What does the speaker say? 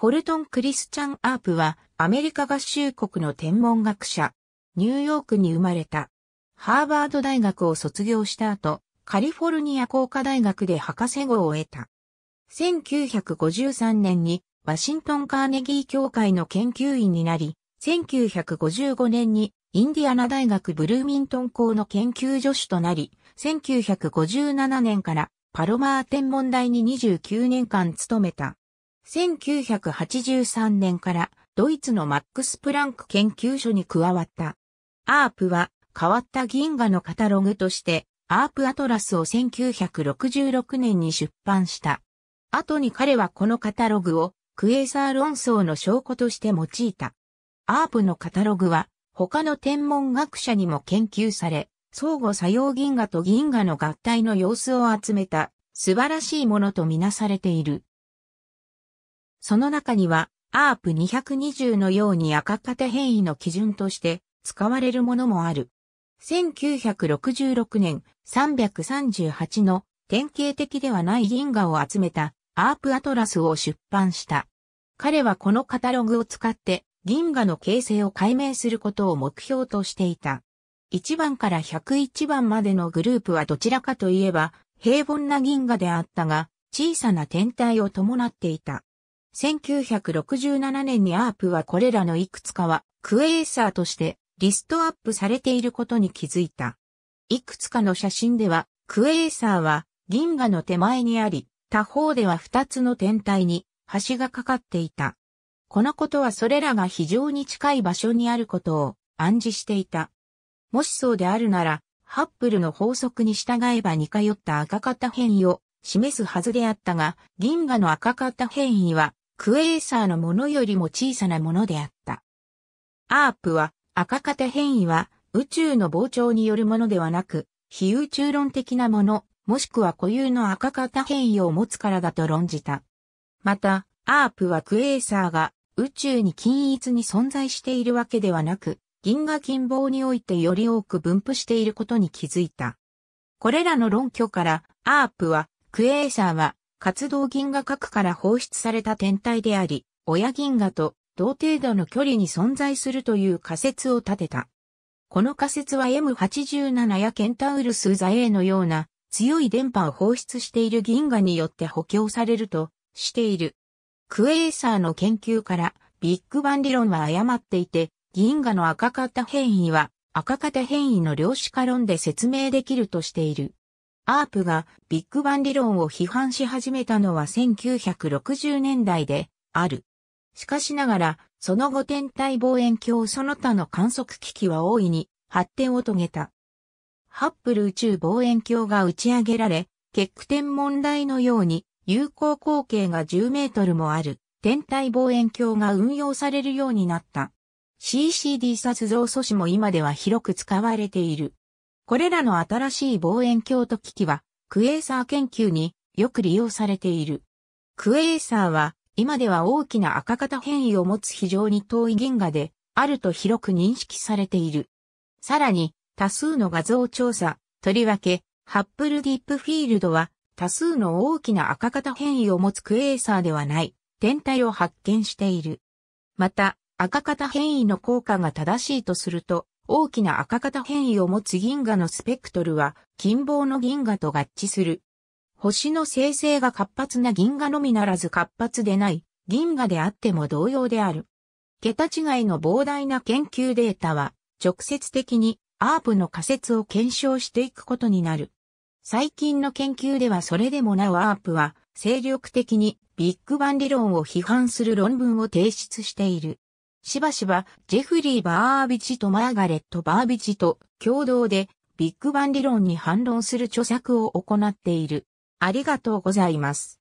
ホルトン・クリスチャン・アープはアメリカ合衆国の天文学者。ニューヨークに生まれた。ハーバード大学を卒業した後、カリフォルニア工科大学で博士号を得た。1953年にワシントンカーネギー協会の研究員になり、1955年にインディアナ大学ブルーミントン校の研究助手となり、1957年からパロマー天文台に29年間勤めた。1983年からドイツのマックス・プランク研究所に加わった。アープは変わった銀河のカタログとしてアープアトラスを1966年に出版した。後に彼はこのカタログをクエーサー論争の証拠として用いた。アープのカタログは他の天文学者にも研究され、相互作用銀河と銀河の合体の様子を集めた素晴らしいものとみなされている。その中には、アープ220のように赤型変異の基準として使われるものもある。1966年338の典型的ではない銀河を集めたアープアトラスを出版した。彼はこのカタログを使って銀河の形成を解明することを目標としていた。1番から101番までのグループはどちらかといえば平凡な銀河であったが小さな天体を伴っていた。1967年にアープはこれらのいくつかはクエーサーとしてリストアップされていることに気づいた。いくつかの写真ではクエーサーは銀河の手前にあり、他方では二つの天体に橋がかかっていた。このことはそれらが非常に近い場所にあることを暗示していた。もしそうであるなら、ハッブルの法則に従えば似通った赤型変異を示すはずであったが、銀河の赤型変異はクエーサーのものよりも小さなものであった。アープは、赤型変異は、宇宙の膨張によるものではなく、非宇宙論的なもの、もしくは固有の赤型変異を持つからだと論じた。また、アープはクエーサーが宇宙に均一に存在しているわけではなく、銀河近傍においてより多く分布していることに気づいた。これらの論拠から、アープは、クエーサーは活動銀河核から放出された天体であり、親銀河と同程度の距離に存在するという仮説を立てた。この仮説は M87 やケンタウルス座 A のような強い電波を放出している銀河によって補強されるとしている。クエーサーの研究からビッグバン理論は誤っていて、銀河の赤型変異は赤型変異の量子化論で説明できるとしている。アープがビッグバン理論を批判し始めたのは1960年代である。しかしながら、その後天体望遠鏡その他の観測機器は大いに発展を遂げた。ハッブル宇宙望遠鏡が打ち上げられ、結点問題のように有効口径が10メートルもある天体望遠鏡が運用されるようになった。CCD 撮像素子も今では広く使われている。これらの新しい望遠鏡と機器は、クエーサー研究によく利用されている。クエーサーは、今では大きな赤型変異を持つ非常に遠い銀河で、あると広く認識されている。さらに、多数の画像調査、とりわけ、ハッブルディップフィールドは、多数の大きな赤型変異を持つクエーサーではない、天体を発見している。また、赤型変異の効果が正しいとすると、大きな赤型変異を持つ銀河のスペクトルは近傍の銀河と合致する。星の生成が活発な銀河のみならず活発でない銀河であっても同様である。桁違いの膨大な研究データは直接的にアープの仮説を検証していくことになる。最近の研究ではそれでもなおアープは精力的にビッグバン理論を批判する論文を提出している。しばしば、ジェフリー・バービチとマーガレット・バービチと共同で、ビッグバン理論に反論する著作を行っている。ありがとうございます。